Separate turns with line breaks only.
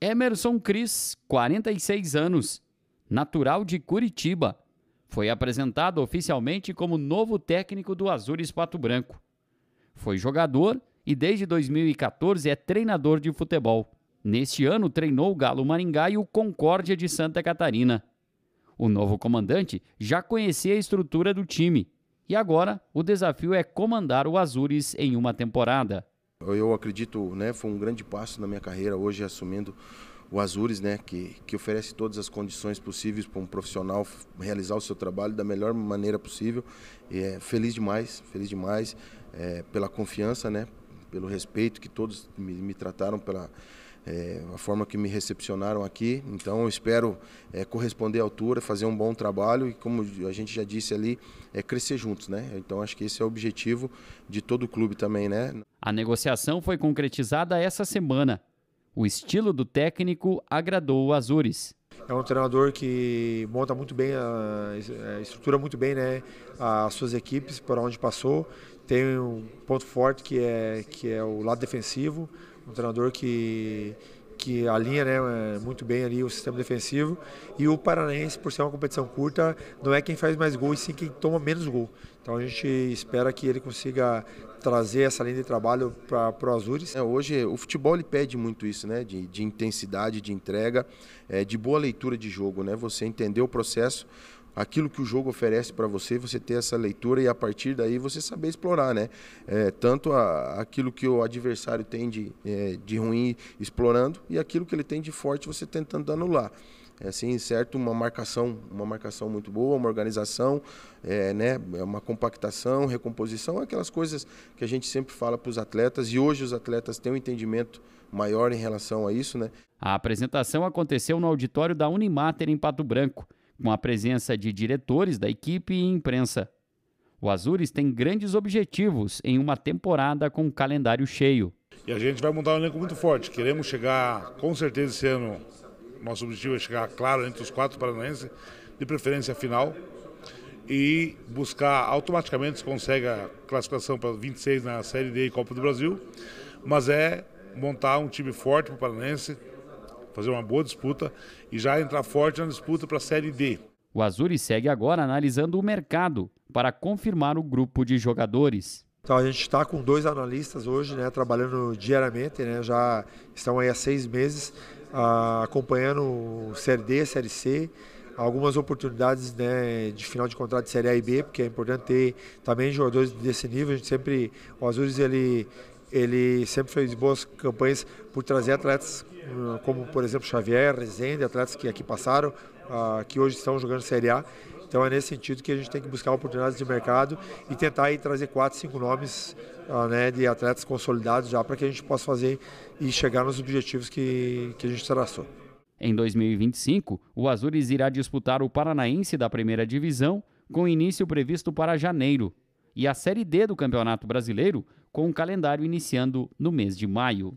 Emerson Cris, 46 anos, natural de Curitiba, foi apresentado oficialmente como novo técnico do Azures Pato Branco. Foi jogador e desde 2014 é treinador de futebol. Neste ano treinou o Galo Maringá e o Concórdia de Santa Catarina. O novo comandante já conhecia a estrutura do time e agora o desafio é comandar o Azures em uma temporada.
Eu acredito, né, foi um grande passo na minha carreira hoje assumindo o Azures, né, que, que oferece todas as condições possíveis para um profissional realizar o seu trabalho da melhor maneira possível. E é feliz demais, feliz demais é, pela confiança, né, pelo respeito que todos me, me trataram pela é, a forma que me recepcionaram aqui. Então, eu espero é, corresponder à altura, fazer um bom trabalho e, como a gente já disse ali, é crescer juntos, né? Então, acho que esse é o objetivo de todo o clube também, né?
A negociação foi concretizada essa semana. O estilo do técnico agradou o Azures. É um treinador que monta muito bem,
a, estrutura muito bem né, as suas equipes, por onde passou. Tem um ponto forte que é, que é o lado defensivo, um treinador que, que alinha né, é, muito bem ali o sistema defensivo. E o Paranaense, por ser uma competição curta, não é quem faz mais gol, e sim quem toma menos gol. Então a gente espera que ele consiga
trazer essa linha de trabalho para o Azures. É, hoje o futebol ele pede muito isso, né? De, de intensidade, de entrega, é, de boa leitura de jogo, né? Você entender o processo aquilo que o jogo oferece para você, você ter essa leitura e a partir daí você saber explorar, né? É, tanto a, aquilo que o adversário tem de, é, de ruim explorando e aquilo que ele tem de forte você tentando anular. É assim, certo, uma marcação, uma marcação muito boa, uma organização, é, né, é uma compactação, recomposição, aquelas coisas que a gente sempre fala para os atletas e hoje os atletas têm um entendimento maior em relação a isso, né?
A apresentação aconteceu no auditório da Unimater em Pato Branco com a presença de diretores da equipe e imprensa. O Azures tem grandes objetivos em uma
temporada com um calendário cheio. E a gente vai montar um elenco muito forte. Queremos chegar, com certeza, esse ano. Nosso objetivo é chegar, claro, entre os quatro paranaenses, de preferência final. E buscar, automaticamente, se consegue a classificação para 26 na Série D e Copa do Brasil. Mas é montar um time forte para o Paranaense, fazer uma boa disputa e já entrar forte na disputa para a Série D. O Azuri segue
agora analisando o mercado para confirmar o grupo de jogadores. Então a gente está
com dois analistas hoje, né, trabalhando diariamente, né, já estão aí há seis meses uh, acompanhando Série D, Série C, algumas oportunidades né, de final de contrato de Série A e B, porque é importante ter também jogadores desse nível. A gente sempre, o Azures ele ele sempre fez boas campanhas por trazer atletas eh, como, por exemplo, Xavier, Rezende, atletas que aqui passaram, ah, que hoje estão jogando Série A. Então é nesse sentido que a gente tem que buscar oportunidades de mercado e tentar aí trazer quatro, cinco nomes ah, né, de atletas consolidados já para que a gente possa fazer e chegar nos objetivos que, que a
gente traçou. Em 2025, o Azures irá disputar o Paranaense da primeira divisão, com início previsto para janeiro, e a Série D do Campeonato Brasileiro, com o calendário iniciando no mês de maio.